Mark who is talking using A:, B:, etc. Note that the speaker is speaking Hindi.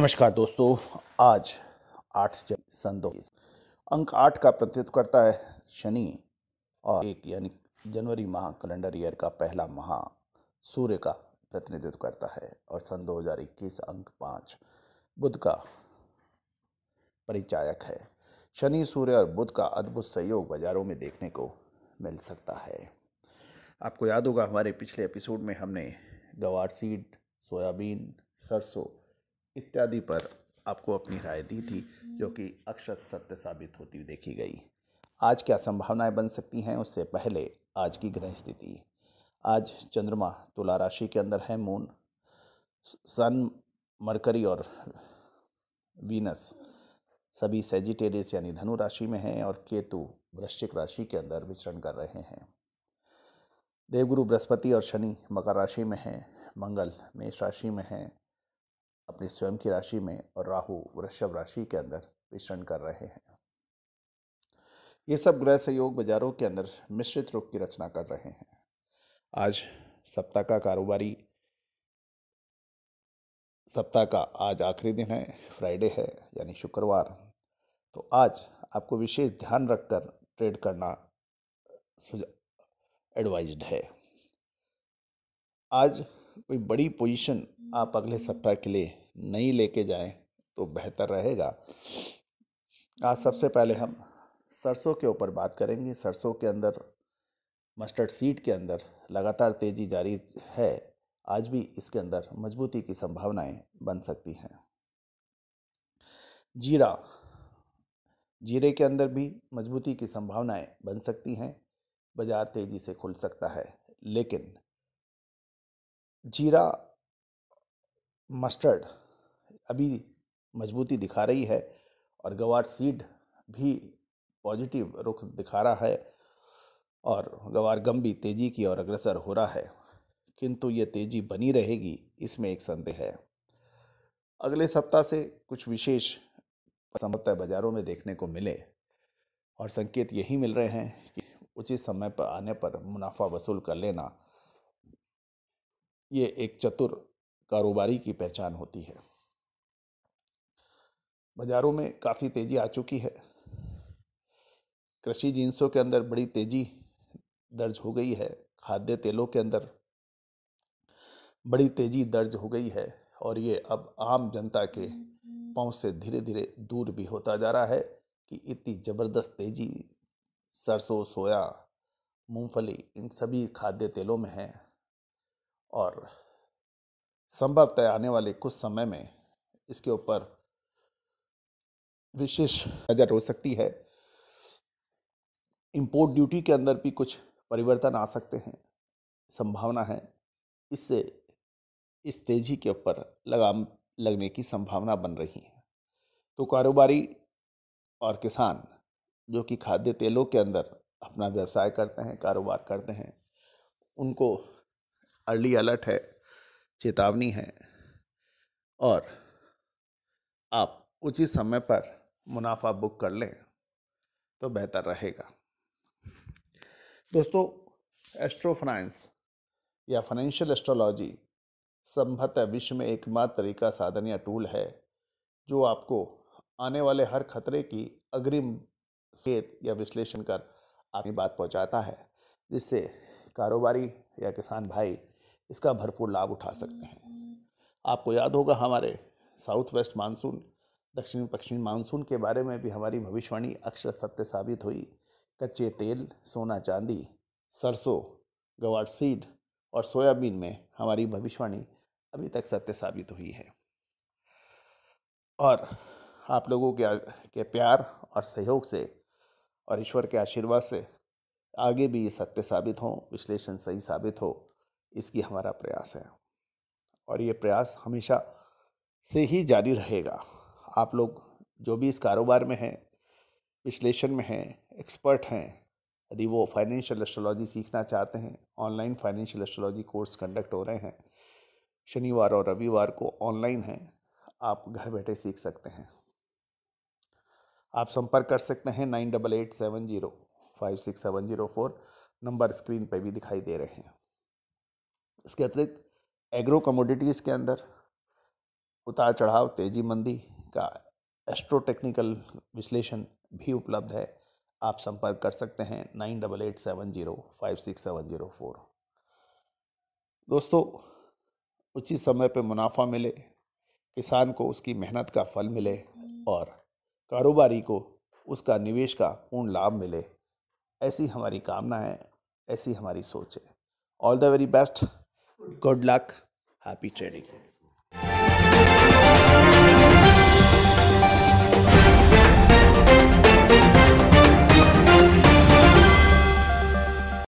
A: नमस्कार दोस्तों आज आठ सन दो अंक आठ का प्रतिनिधित्व करता है शनि और एक यानी जनवरी माह कैलेंडर ईयर का पहला माह सूर्य का प्रतिनिधित्व करता है और सन 2021 अंक पाँच बुध का परिचायक है शनि सूर्य और बुध का अद्भुत सहयोग बाजारों में देखने को मिल सकता है आपको याद होगा हमारे पिछले एपिसोड में हमने गवार सीड सोयाबीन सरसों इत्यादि पर आपको अपनी राय दी थी जो कि अक्षत सत्य साबित होती हुई देखी गई आज क्या संभावनाएं बन सकती हैं उससे पहले आज की ग्रह स्थिति आज चंद्रमा तुला राशि के अंदर है मून सन मरकरी और वीनस सभी सेजिटेरियस यानी धनु राशि में हैं और केतु वृश्चिक राशि के अंदर विचरण कर रहे हैं देवगुरु बृहस्पति और शनि मकर राशि में हैं मंगल मेष राशि में हैं अपनी स्वयं की राशि में और राहु वृषभ राशि के अंदर विचरण कर रहे हैं ये सब ग्रह सहयोग बाजारों के अंदर मिश्रित रूप की रचना कर रहे हैं आज सप्ताह का कारोबारी सप्ताह का आज आखिरी दिन है फ्राइडे है यानी शुक्रवार तो आज आपको विशेष ध्यान रखकर ट्रेड करना एडवाइज्ड है आज कोई बड़ी पोजीशन आप अगले सप्ताह के लिए नहीं लेके जाएं तो बेहतर रहेगा आज सबसे पहले हम सरसों के ऊपर बात करेंगे सरसों के अंदर मस्टर्ड सीड के अंदर लगातार तेज़ी जारी है आज भी इसके अंदर मजबूती की संभावनाएं बन सकती हैं जीरा जीरे के अंदर भी मजबूती की संभावनाएं बन सकती हैं बाज़ार तेज़ी से खुल सकता है लेकिन जीरा मस्टर्ड अभी मजबूती दिखा रही है और गवार सीड भी पॉजिटिव रुख दिखा रहा है और गवार गम भी तेज़ी की ओर अग्रसर हो रहा है किंतु ये तेज़ी बनी रहेगी इसमें एक संदेह है अगले सप्ताह से कुछ विशेष संभवतः बाज़ारों में देखने को मिले और संकेत यही मिल रहे हैं कि उचित समय पर आने पर मुनाफा वसूल कर लेना ये एक चतुर कारोबारी की पहचान होती है बाज़ारों में काफ़ी तेज़ी आ चुकी है कृषि जींसों के अंदर बड़ी तेज़ी दर्ज हो गई है खाद्य तेलों के अंदर बड़ी तेज़ी दर्ज हो गई है और ये अब आम जनता के पाँव से धीरे धीरे दूर भी होता जा रहा है कि इतनी ज़बरदस्त तेज़ी सरसों सोया मूंगफली इन सभी खाद्य तेलों में है और संभवतः आने वाले कुछ समय में इसके ऊपर विशेष नज़र हो सकती है इम्पोर्ट ड्यूटी के अंदर भी कुछ परिवर्तन आ सकते हैं संभावना है इससे इस तेज़ी के ऊपर लगाम लगने की संभावना बन रही है तो कारोबारी और किसान जो कि खाद्य तेलों के अंदर अपना व्यवसाय करते हैं कारोबार करते हैं उनको अर्ली अलर्ट है चेतावनी है और आप उचित समय पर मुनाफा बुक कर लें तो बेहतर रहेगा दोस्तों एस्ट्रो फाइनेंस या फाइनेंशियल एस्ट्रोलॉजी संभवतः विश्व में एकमात्र तरीका साधन या टूल है जो आपको आने वाले हर खतरे की अग्रिम सेत या विश्लेषण कर आपकी बात पहुंचाता है जिससे कारोबारी या किसान भाई इसका भरपूर लाभ उठा सकते हैं आपको याद होगा हमारे साउथ वेस्ट मानसून दक्षिण पश्चिमी मानसून के बारे में भी हमारी भविष्यवाणी अक्षर सत्य साबित हुई कच्चे तेल सोना चांदी सरसों गवार सीड और सोयाबीन में हमारी भविष्यवाणी अभी तक सत्य साबित हुई है और आप लोगों के के प्यार और सहयोग से और ईश्वर के आशीर्वाद से आगे भी ये सत्य साबित हो विश्लेषण सही साबित हो इसकी हमारा प्रयास है और ये प्रयास हमेशा से ही जारी रहेगा आप लोग जो भी इस कारोबार में हैं विश्लेषण में हैं एक्सपर्ट हैं यदि वो फाइनेंशियल एस्ट्रोलॉजी सीखना चाहते हैं online financial astrology course conduct हो रहे हैं शनिवार और रविवार को ऑनलाइन हैं आप घर बैठे सीख सकते हैं आप संपर्क कर सकते हैं nine double eight seven zero five six seven zero four number screen पर भी दिखाई दे रहे हैं इसके अतिरिक्त एग्रो कमोडिटीज़ के अंदर उतार चढ़ाव तेज़ी मंदी का एस्ट्रोटेक्निकल विश्लेषण भी उपलब्ध है आप संपर्क कर सकते हैं nine double eight seven zero five six seven zero four दोस्तों उचित समय पर मुनाफा मिले किसान को उसकी मेहनत का फल मिले और कारोबारी को उसका निवेश का पूर्ण लाभ मिले ऐसी हमारी कामना है ऐसी हमारी सोच है all the very best good luck happy trading